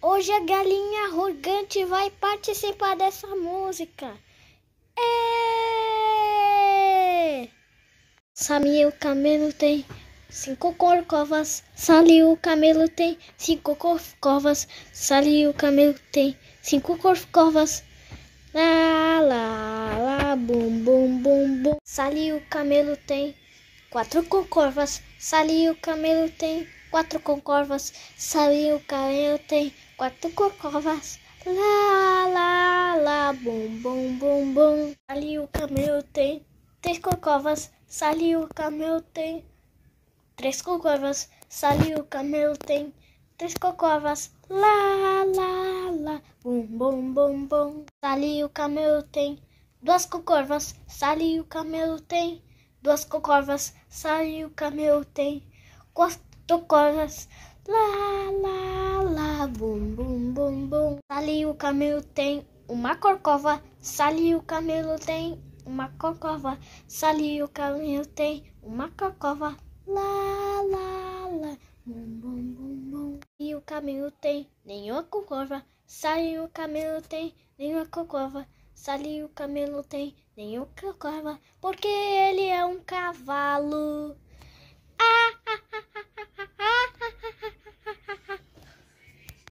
hoje a galinha arrogante vai participar dessa música. É! Samir o camelo tem cinco corcovas. Sali o camelo tem cinco corcovas. Sali o camelo tem cinco corcovas. Lá, lá, lá, bum, bum, bum, bum. Sali o camelo tem quatro corcovas. Sali o camelo tem quatro concorvas, saiu o caminho tem quatro concorvas. Lá, lá, lá, bum, bum, bum, bum. Ali o camelo tem três cocovas. saiu o camelo tem três cocovas. saiu o camelo tem três cocovas. Lá, lá, lá, bum, bum, bum, bum. Ali o camelo tem duas cocovas. saiu o camelo tem duas cocovas. saiu o camelo tem quatro tocosas. Lá, lá, lá, bum, bum, bum, bum. Ali o camelo tem uma corcova. Sali o camelo tem uma corcova. Sali o camelo tem uma corcova. Lá, lá, lá, bum, bum, bum, bum. E o camelo tem nenhuma corcova. Sali o camelo tem nenhuma corcova. Sali o camelo tem nenhuma corcova. Porque ele é um cavalo.